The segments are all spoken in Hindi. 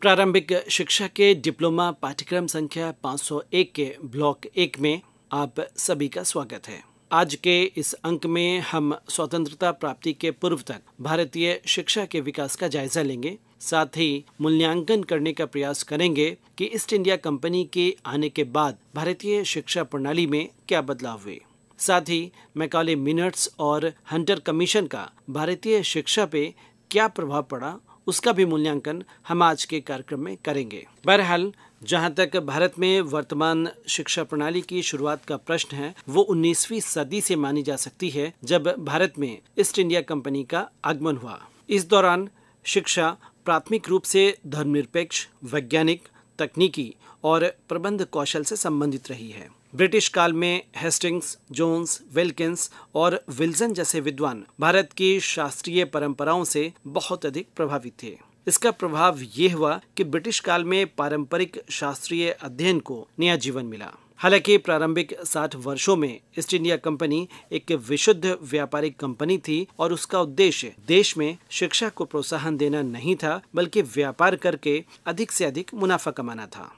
प्रारंभिक शिक्षा के डिप्लोमा पाठ्यक्रम संख्या 501 के ब्लॉक एक में आप सभी का स्वागत है आज के इस अंक में हम स्वतंत्रता प्राप्ति के पूर्व तक भारतीय शिक्षा के विकास का जायजा लेंगे साथ ही मूल्यांकन करने का प्रयास करेंगे कि ईस्ट इंडिया कंपनी के आने के बाद भारतीय शिक्षा प्रणाली में क्या बदलाव हुए साथ ही मैकाले मिनट्स और हंटर कमीशन का भारतीय शिक्षा पे क्या प्रभाव पड़ा उसका भी मूल्यांकन हम आज के कार्यक्रम में करेंगे बहरहाल जहाँ तक भारत में वर्तमान शिक्षा प्रणाली की शुरुआत का प्रश्न है वो 19वीं सदी से मानी जा सकती है जब भारत में ईस्ट इंडिया कंपनी का आगमन हुआ इस दौरान शिक्षा प्राथमिक रूप से धर्मनिरपेक्ष वैज्ञानिक तकनीकी और प्रबंध कौशल से संबंधित रही है ब्रिटिश काल में हेस्टिंग्स जोन्स विल्किंस और विल्सन जैसे विद्वान भारत की शास्त्रीय परंपराओं से बहुत अधिक प्रभावित थे इसका प्रभाव ये हुआ कि ब्रिटिश काल में पारंपरिक शास्त्रीय अध्ययन को नया जीवन मिला हालांकि प्रारंभिक साठ वर्षों में ईस्ट इंडिया कंपनी एक विशुद्ध व्यापारिक कंपनी थी और उसका उद्देश्य देश में शिक्षा को प्रोत्साहन देना नहीं था बल्कि व्यापार करके अधिक से अधिक मुनाफा कमाना था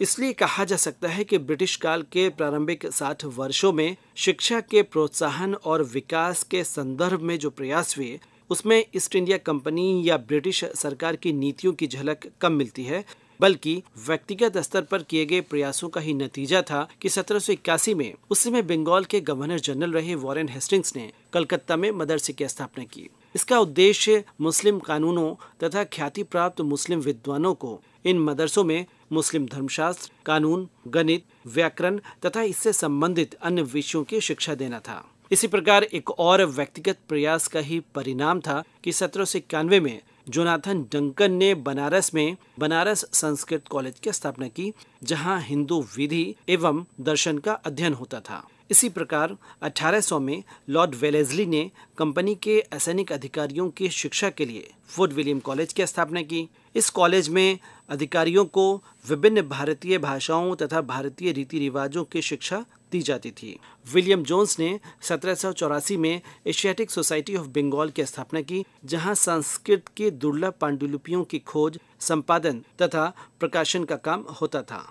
इसलिए कहा जा सकता है कि ब्रिटिश काल के प्रारंभिक साठ वर्षों में शिक्षा के प्रोत्साहन और विकास के संदर्भ में जो प्रयास हुए उसमें ईस्ट इंडिया कंपनी या ब्रिटिश सरकार की नीतियों की झलक कम मिलती है बल्कि व्यक्तिगत स्तर पर किए गए प्रयासों का ही नतीजा था कि सत्रह में उस समय बंगाल के गवर्नर जनरल रहे वॉरेन हेस्टिंग्स ने कलकत्ता में मदरसे की स्थापना की इसका उद्देश्य मुस्लिम कानूनों तथा ख्याति प्राप्त मुस्लिम विद्वानों को इन मदरसों में मुस्लिम धर्मशास्त्र कानून गणित व्याकरण तथा इससे संबंधित अन्य विषयों की शिक्षा देना था इसी प्रकार एक और व्यक्तिगत प्रयास का ही परिणाम था कि सत्रह सौ इक्यानवे में जोनाथन डंकन ने बनारस में बनारस संस्कृत कॉलेज की स्थापना की जहां हिंदू विधि एवं दर्शन का अध्ययन होता था इसी प्रकार 1800 में लॉर्ड वेलेजली ने कंपनी के असैनिक अधिकारियों की शिक्षा के लिए फोर्ट विलियम कॉलेज की स्थापना की इस कॉलेज में अधिकारियों को विभिन्न भारतीय भाषाओं तथा भारतीय रीति रिवाजों की शिक्षा दी जाती थी विलियम जोन्स ने सत्रह में एशियाटिक सोसाइटी ऑफ बंगाल की स्थापना की जहां संस्कृत के दुर्लभ पांडुलिपियों की खोज संपादन तथा प्रकाशन का काम होता था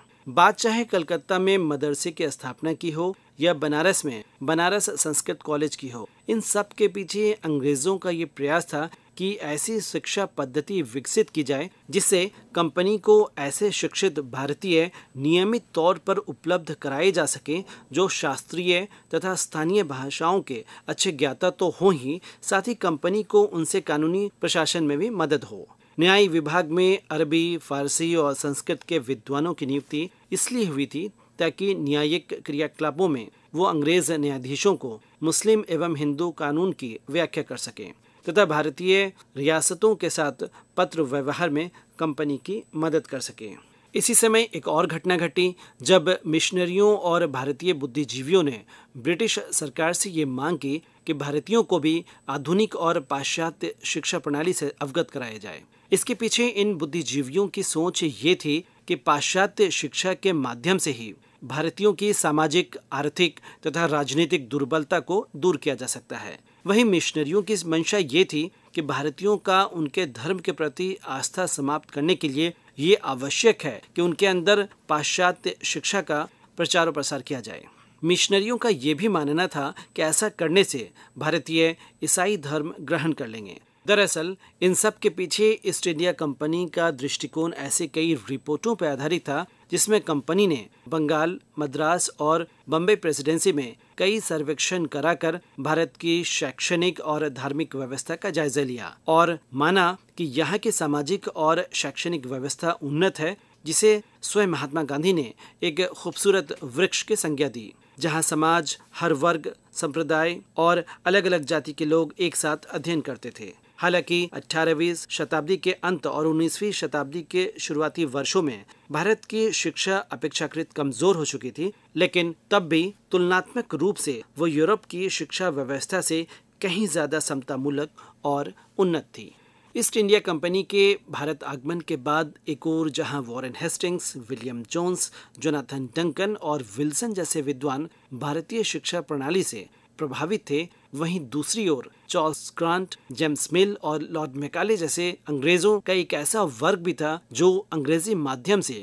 चाहे कलकत्ता में मदरसे की स्थापना की हो या बनारस में बनारस संस्कृत कॉलेज की हो इन सब के पीछे अंग्रेजों का ये प्रयास था कि ऐसी शिक्षा पद्धति विकसित की जाए जिससे कंपनी को ऐसे शिक्षित भारतीय नियमित तौर पर उपलब्ध कराए जा सके जो शास्त्रीय तथा स्थानीय भाषाओं के अच्छे ज्ञाता तो हों ही साथ ही कंपनी को उनसे कानूनी प्रशासन में भी मदद हो न्याय विभाग में अरबी फारसी और संस्कृत के विद्वानों की नियुक्ति इसलिए हुई थी ताकि न्यायिक क्रियाकलापों में वो अंग्रेज न्यायाधीशों को मुस्लिम एवं हिंदू कानून की व्याख्या कर सकें तथा भारतीय रियासतों के साथ पत्र व्यवहार में कंपनी की मदद कर सकें इसी समय एक और घटना घटी जब मिशनरियों और भारतीय बुद्धिजीवियों ने ब्रिटिश सरकार से ये मांग की कि भारतीयों को भी आधुनिक और पाश्चात्य शिक्षा प्रणाली से अवगत कराया जाए इसके पीछे इन बुद्धिजीवियों की सोच ये थी कि पाश्चात्य शिक्षा के माध्यम से ही भारतीयों की सामाजिक आर्थिक तथा राजनीतिक दुर्बलता को दूर किया जा सकता है वहीं मिशनरियों की मंशा ये थी कि भारतीयों का उनके धर्म के प्रति आस्था समाप्त करने के लिए ये आवश्यक है कि उनके अंदर पाश्चात्य शिक्षा का प्रचार और प्रसार किया जाए मिशनरियों का ये भी मानना था कि ऐसा करने से भारतीय ईसाई धर्म ग्रहण कर लेंगे दरअसल इन सब के पीछे ईस्ट इंडिया कंपनी का दृष्टिकोण ऐसे कई रिपोर्टों पर आधारित था जिसमें कंपनी ने बंगाल मद्रास और बम्बे प्रेसिडेंसी में कई सर्वेक्षण कराकर भारत की शैक्षणिक और धार्मिक व्यवस्था का जायजा लिया और माना कि यहाँ की सामाजिक और शैक्षणिक व्यवस्था उन्नत है जिसे स्वयं महात्मा गांधी ने एक खूबसूरत वृक्ष की संज्ञा दी जहाँ समाज हर वर्ग संप्रदाय और अलग अलग जाति के लोग एक साथ अध्ययन करते थे हालांकि 18वीं शताब्दी के अंत और 19वीं शताब्दी के शुरुआती वर्षों में भारत की शिक्षा अपेक्षाकृत कमजोर हो चुकी थी लेकिन तब भी तुलनात्मक रूप से वो यूरोप की शिक्षा व्यवस्था से कहीं ज्यादा समतामूलक और उन्नत थी ईस्ट इंडिया कंपनी के भारत आगमन के बाद एक और जहां Warren Hastings William Jones Jonathan Duncan और विल्सन जैसे विद्वान भारतीय शिक्षा प्रणाली से प्रभावित थे वहीं दूसरी ओर चार्ल्स ग्रांट जेम्स मिल और लॉर्ड मेकाले जैसे अंग्रेजों का एक ऐसा वर्ग भी था जो अंग्रेजी माध्यम से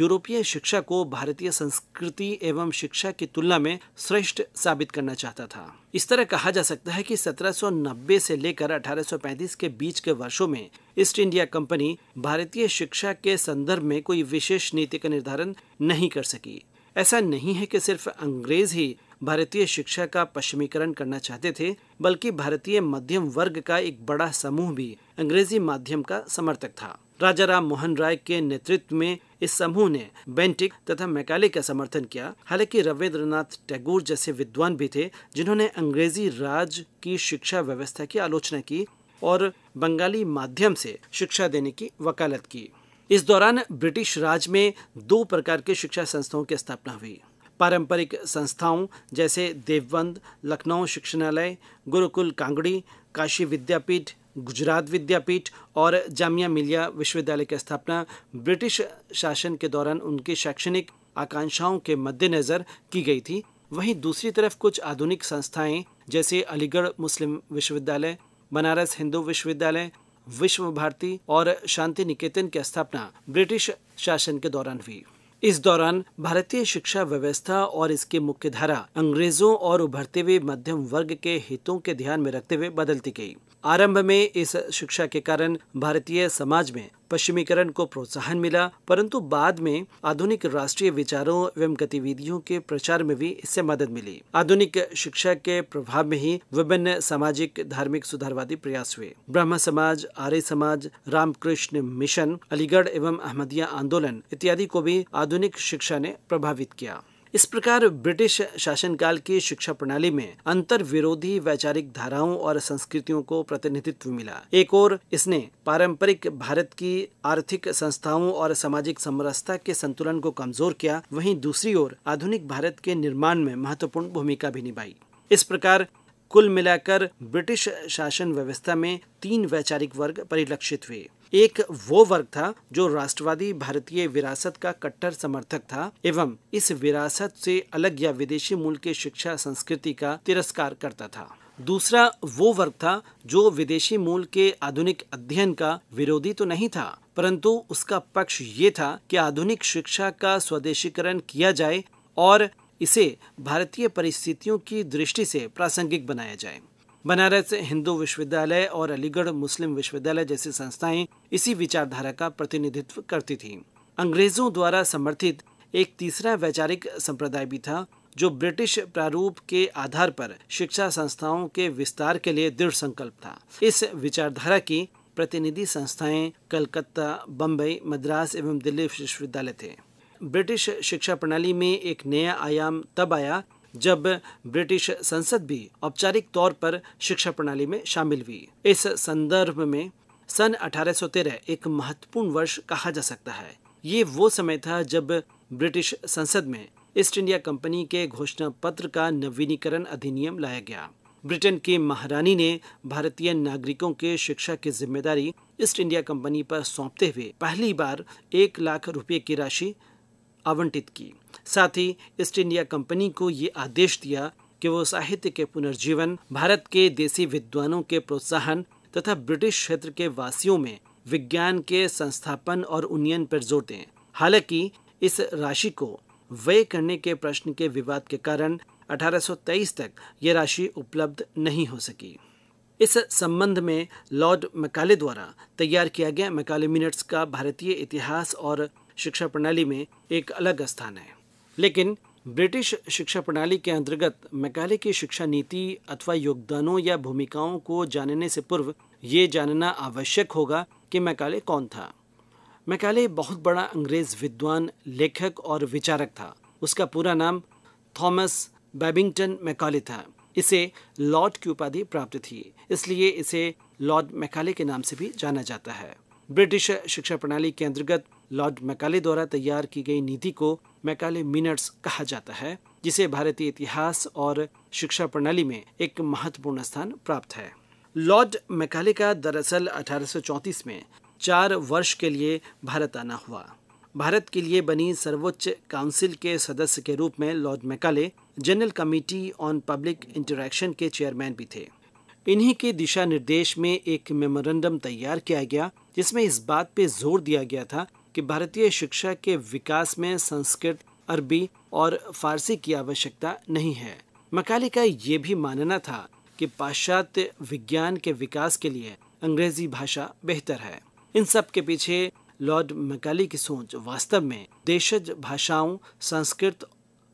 यूरोपीय शिक्षा को भारतीय संस्कृति एवं शिक्षा की तुलना में श्रेष्ठ साबित करना चाहता था इस तरह कहा जा सकता है कि 1790 से लेकर 1835 के बीच के वर्षों में ईस्ट इंडिया कंपनी भारतीय शिक्षा के संदर्भ में कोई विशेष नीति का निर्धारण नहीं कर सकी ऐसा नहीं है कि सिर्फ अंग्रेज ही भारतीय शिक्षा का पश्चिमीकरण करना चाहते थे बल्कि भारतीय मध्यम वर्ग का एक बड़ा समूह भी अंग्रेजी माध्यम का समर्थक था राजा राम मोहन राय के नेतृत्व में इस समूह ने बेंटिक तथा मैकाले का समर्थन किया हालांकि रविंद्रनाथ टैगोर जैसे विद्वान भी थे जिन्होंने अंग्रेजी राज की शिक्षा व्यवस्था की आलोचना की और बंगाली माध्यम से शिक्षा देने की वकालत की इस दौरान ब्रिटिश राज में दो प्रकार के शिक्षा संस्थाओं की स्थापना हुई पारंपरिक संस्थाओं जैसे देवबंद लखनऊ शिक्षणालय गुरुकुल कांगड़ी काशी विद्यापीठ गुजरात विद्यापीठ और जामिया मिलिया विश्वविद्यालय की स्थापना ब्रिटिश शासन के दौरान उनकी शैक्षणिक आकांक्षाओं के मद्देनज़र की गई थी वहीं दूसरी तरफ कुछ आधुनिक संस्थाएं जैसे अलीगढ़ मुस्लिम विश्वविद्यालय बनारस हिंदू विश्वविद्यालय विश्व भारती और शांति निकेतन की स्थापना ब्रिटिश शासन के दौरान हुई इस दौरान भारतीय शिक्षा व्यवस्था और इसके धारा अंग्रेजों और उभरते हुए मध्यम वर्ग के हितों के ध्यान में रखते हुए बदलती गई आरंभ में इस शिक्षा के कारण भारतीय समाज में पश्चिमीकरण को प्रोत्साहन मिला परंतु बाद में आधुनिक राष्ट्रीय विचारों एवं गतिविधियों के प्रचार में भी इससे मदद मिली आधुनिक शिक्षा के प्रभाव में ही विभिन्न सामाजिक धार्मिक सुधारवादी प्रयास हुए ब्रह्म समाज आर्य समाज रामकृष्ण मिशन अलीगढ़ एवं अहमदिया आंदोलन इत्यादि को भी आधुनिक शिक्षा ने प्रभावित किया इस प्रकार ब्रिटिश शासनकाल की शिक्षा प्रणाली में अंतर विरोधी वैचारिक धाराओं और संस्कृतियों को प्रतिनिधित्व मिला एक और इसने पारंपरिक भारत की आर्थिक संस्थाओं और सामाजिक समरसता के संतुलन को कमजोर किया वहीं दूसरी ओर आधुनिक भारत के निर्माण में महत्वपूर्ण भूमिका भी निभाई इस प्रकार कुल मिलाकर ब्रिटिश शासन व्यवस्था में तीन वैचारिक वर्ग परिलक्षित हुए एक वो वर्ग था जो राष्ट्रवादी भारतीय विरासत का कट्टर समर्थक था एवं इस विरासत से अलग या विदेशी मूल के शिक्षा संस्कृति का तिरस्कार करता था दूसरा वो वर्ग था जो विदेशी मूल के आधुनिक अध्ययन का विरोधी तो नहीं था परंतु उसका पक्ष ये था कि आधुनिक शिक्षा का स्वदेशीकरण किया जाए और इसे भारतीय परिस्थितियों की दृष्टि से प्रासंगिक बनाया जाए बनारस हिंदू विश्वविद्यालय और अलीगढ़ मुस्लिम विश्वविद्यालय जैसी संस्थाएं इसी विचारधारा का प्रतिनिधित्व करती थी अंग्रेजों द्वारा समर्थित एक तीसरा वैचारिक संप्रदाय भी था जो ब्रिटिश प्रारूप के आधार पर शिक्षा संस्थाओं के विस्तार के लिए दृढ़ संकल्प था इस विचारधारा की प्रतिनिधि संस्थाएं कलकत्ता बम्बई मद्रास एवं दिल्ली विश्वविद्यालय थे ब्रिटिश शिक्षा प्रणाली में एक नया आयाम तब आया जब ब्रिटिश संसद भी औपचारिक तौर पर शिक्षा प्रणाली में शामिल हुई इस संदर्भ में सन 1813 एक महत्वपूर्ण वर्ष कहा जा सकता है ये वो समय था जब ब्रिटिश संसद में ईस्ट इंडिया कंपनी के घोषणा पत्र का नवीनीकरण अधिनियम लाया गया ब्रिटेन की महारानी ने भारतीय नागरिकों के शिक्षा की जिम्मेदारी ईस्ट इंडिया कंपनी पर सौंपते हुए पहली बार एक लाख रुपए की राशि आवंटित की साथ ही ईस्ट इंडिया कंपनी को ये आदेश दिया कि वो साहित्य के पुनर्जीवन भारत के देसी विद्वानों के प्रोत्साहन तथा ब्रिटिश क्षेत्र के वासियों में विज्ञान के संस्थापन और उन्नयन पर जोर दें हालांकि इस राशि को व्यय करने के प्रश्न के विवाद के कारण 1823 तक ये राशि उपलब्ध नहीं हो सकी इस संबंध में लॉर्ड मकाले द्वारा तैयार किया गया मकाले मिनट्स का भारतीय इतिहास और शिक्षा प्रणाली में एक अलग स्थान है लेकिन ब्रिटिश शिक्षा प्रणाली के अंतर्गत मैकाले की शिक्षा नीति अथवा योगदानों या भूमिकाओं को जानने से पूर्व ये जानना आवश्यक होगा कि मैकाले कौन था मैकाले बहुत बड़ा अंग्रेज विद्वान लेखक और विचारक था उसका पूरा नाम थॉमस बैबिंगटन मैकाले था इसे लॉर्ड की उपाधि प्राप्त थी इसलिए इसे लॉर्ड मैकाले के नाम से भी जाना जाता है ब्रिटिश शिक्षा प्रणाली के अंतर्गत लॉर्ड मैकाले द्वारा तैयार की गई नीति को मैकाले मिनट्स कहा जाता है जिसे भारतीय इतिहास और शिक्षा प्रणाली में एक महत्वपूर्ण स्थान प्राप्त है लॉर्ड मैकाले का दरअसल 1834 में चार वर्ष के लिए भारत आना हुआ भारत के लिए बनी सर्वोच्च काउंसिल के सदस्य के रूप में lord Macaulay general committee on public instruction के चेयरमैन भी थे इन्हीं के दिशा निर्देश में एक मेमोरेंडम तैयार किया गया जिसमें इस बात पे जोर दिया गया था कि भारतीय शिक्षा के विकास में संस्कृत अरबी और फारसी की आवश्यकता नहीं है मकाले का ये भी मानना था कि पाश्चात्य विज्ञान के विकास के लिए अंग्रेजी भाषा बेहतर है इन सब के पीछे लॉर्ड मकाली की सोच वास्तव में देशज भाषाओं संस्कृत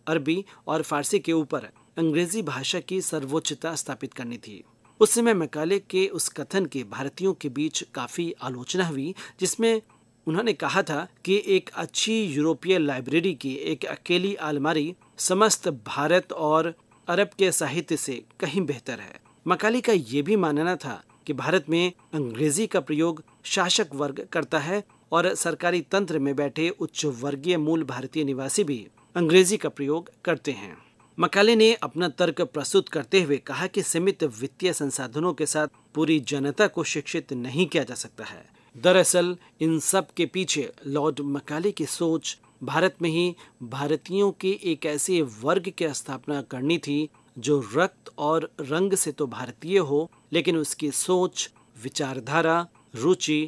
अरबी और फारसी के ऊपर अंग्रेजी भाषा की सर्वोच्चता स्थापित करनी थी उस समय मकाले के उस कथन के भारतीयों के बीच काफी आलोचना हुई जिसमें उन्होंने कहा था कि एक अच्छी यूरोपीय लाइब्रेरी की एक अकेली अलमारी समस्त भारत और अरब के साहित्य से कहीं बेहतर है मकाली का ये भी मानना था कि भारत में अंग्रेजी का प्रयोग शासक वर्ग करता है और सरकारी तंत्र में बैठे उच्च वर्गीय मूल भारतीय निवासी भी अंग्रेजी का प्रयोग करते हैं मकाले ने अपना तर्क प्रस्तुत करते हुए कहा कि सीमित वित्तीय संसाधनों के साथ पूरी जनता को शिक्षित नहीं किया जा सकता है दरअसल इन सब के पीछे लॉर्ड मकाले की सोच भारत में ही भारतीयों के एक ऐसे वर्ग की स्थापना करनी थी जो रक्त और रंग से तो भारतीय हो लेकिन उसकी सोच विचारधारा रुचि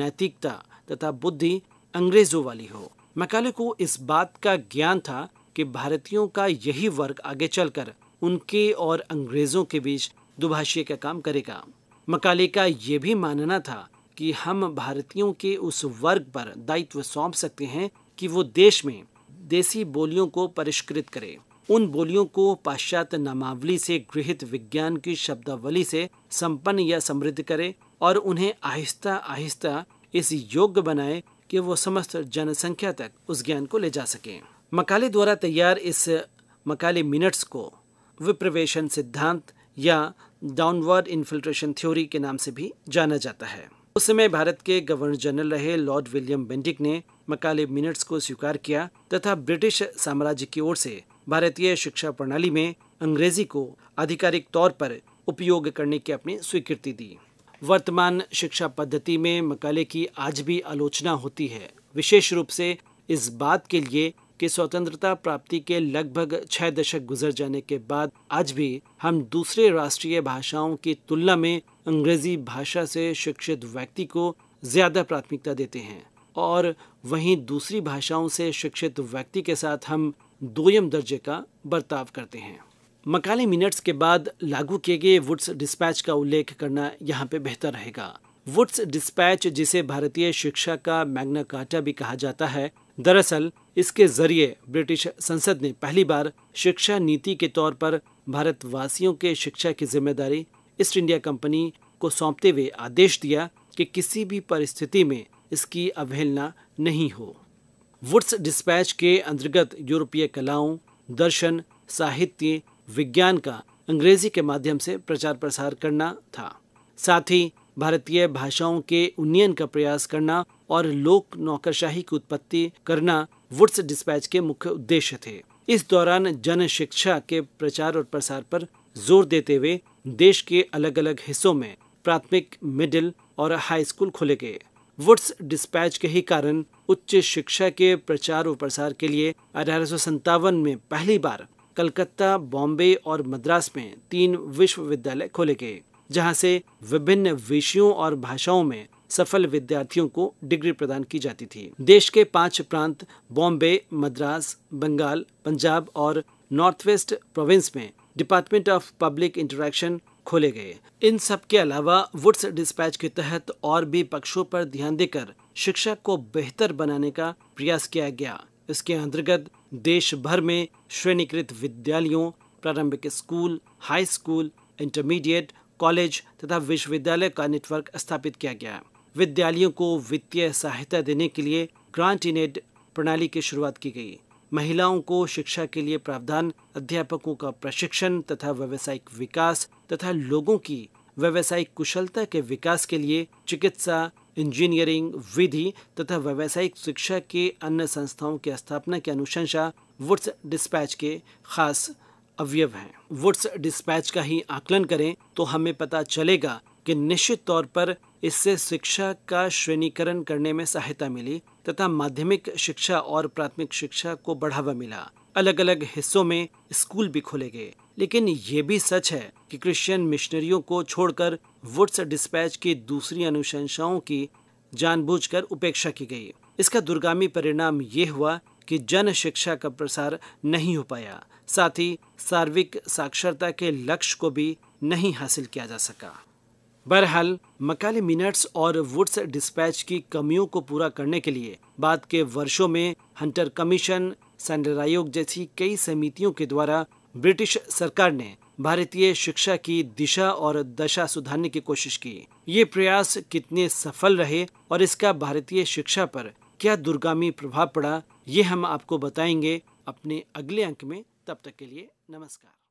नैतिकता तथा बुद्धि अंग्रेजों वाली हो मकाले को इस बात का ज्ञान था कि भारतीयों का यही वर्ग आगे चलकर उनके और अंग्रेजों के बीच दुभाषी का काम करेगा मकाले का ये भी मानना था कि हम भारतीयों के उस वर्ग पर दायित्व सौंप सकते हैं कि वो देश में देसी बोलियों को परिष्कृत करे उन बोलियों को पाश्चात्य नामावली से गृहित विज्ञान की शब्दावली से संपन्न या समृद्ध करे और उन्हें आहिस्ता आहिस्ता इस योग्य बनाए कि वो समस्त जनसंख्या तक उस ज्ञान को ले जा सकें मकाले द्वारा तैयार इस मकाले मिनट्स को विप्रवेशन सिद्धांत या डाउनवर्ड इन्फिल्ट्रेशन थ्योरी के नाम से भी जाना जाता है उस समय भारत के गवर्नर जनरल रहे लॉर्ड विलियम बेंडिक ने मकाले मिनट्स को स्वीकार किया तथा ब्रिटिश साम्राज्य की ओर से भारतीय शिक्षा प्रणाली में अंग्रेजी को आधिकारिक तौर पर उपयोग करने की अपनी स्वीकृति दी वर्तमान शिक्षा पद्धति में मकाले की आज भी आलोचना होती है विशेष रूप से इस बात के लिए कि स्वतंत्रता प्राप्ति के लगभग छह दशक गुजर जाने के बाद आज भी हम दूसरे राष्ट्रीय भाषाओं की तुलना में अंग्रेजी भाषा से शिक्षित व्यक्ति को ज़्यादा प्राथमिकता देते हैं और वहीं दूसरी भाषाओं से शिक्षित व्यक्ति के साथ हम दोयम दर्जे का बर्ताव करते हैं मकाले मिनट्स के बाद लागू किए गए वुड्स डिस्पैच का उल्लेख करना यहाँ पे बेहतर रहेगा वुड्स डिस्पैच जिसे भारतीय शिक्षा का मैग्ना काटा भी कहा जाता है दरअसल इसके जरिए ब्रिटिश संसद ने पहली बार शिक्षा नीति के तौर पर भारतवासियों के शिक्षा की जिम्मेदारी ईस्ट इंडिया कंपनी को सौंपते हुए आदेश दिया कि किसी भी परिस्थिति में इसकी अवहेलना नहीं हो वुड्स डिस्पैच के अंतर्गत यूरोपीय कलाओं दर्शन साहित्य विज्ञान का अंग्रेजी के माध्यम से प्रचार प्रसार करना था साथ ही भारतीय भाषाओं के उन्नयन का प्रयास करना और लोक नौकरशाही की उत्पत्ति करना वुड्स डिस्पैच के मुख्य उद्देश्य थे इस दौरान जन शिक्षा के प्रचार और प्रसार पर जोर देते हुए देश के अलग अलग हिस्सों में प्राथमिक मिडिल और हाई स्कूल खोले गए वुड्स डिस्पैच के ही कारण उच्च शिक्षा के प्रचार और प्रसार के लिए अठारह में पहली बार कलकत्ता बॉम्बे और मद्रास में तीन विश्वविद्यालय खोले गए जहां से विभिन्न विषयों और भाषाओं में सफल विद्यार्थियों को डिग्री प्रदान की जाती थी देश के पांच प्रांत बॉम्बे मद्रास बंगाल पंजाब और नॉर्थ वेस्ट प्रोविंस में डिपार्टमेंट ऑफ पब्लिक इंटरेक्शन खोले गए इन सब के अलावा वुड्स डिस्पैच के तहत और भी पक्षों पर ध्यान देकर शिक्षा को बेहतर बनाने का प्रयास किया गया इसके अंतर्गत देश भर में श्रेणीकृत विद्यालयों प्रारंभिक school high school intermediate college तथा विश्वविद्यालय का नेटवर्क स्थापित किया गया विद्यालयों को वित्तीय सहायता देने के लिए ग्रांट इन एड प्रणाली की शुरुआत की गई महिलाओं को शिक्षा के लिए प्रावधान अध्यापकों का प्रशिक्षण तथा व्यवसायिक विकास तथा लोगों की व्यवसायिक कुशलता के विकास के लिए चिकित्सा इंजीनियरिंग विधि तथा व्यवसायिक शिक्षा के अन्य संस्थाओं की स्थापना की अनुशंसा वुड्स डिस्पैच के खास अवयव हैं वुड्स डिस्पैच का ही आकलन करें तो हमें पता चलेगा कि निश्चित तौर पर इससे शिक्षा का श्रेणीकरण करने में सहायता मिली तथा माध्यमिक शिक्षा और प्राथमिक शिक्षा को बढ़ावा मिला अलग अलग हिस्सों में स्कूल भी खोले गए लेकिन ये भी सच है कि क्रिश्चियन मिशनरियों को छोड़कर वुड्स डिस्पैच की दूसरी अनुशंसाओं की जानबूझकर उपेक्षा की गई इसका दुर्गामी परिणाम ये हुआ कि जन शिक्षा का प्रसार नहीं हो पाया साथ ही सार्विक साक्षरता के लक्ष्य को भी नहीं हासिल किया जा सका बहरहाल मकाली मिनट्स और वुड्स डिस्पैच की कमियों को पूरा करने के लिए बाद के वर्षों में हंटर कमीशन सेंडर आयोग जैसी कई समितियों के द्वारा ब्रिटिश सरकार ने भारतीय शिक्षा की दिशा और दशा सुधारने की कोशिश की ये प्रयास कितने सफल रहे और इसका भारतीय शिक्षा पर क्या दुर्गामी प्रभाव पड़ा ये हम आपको बताएंगे अपने अगले अंक में तब तक के लिए नमस्कार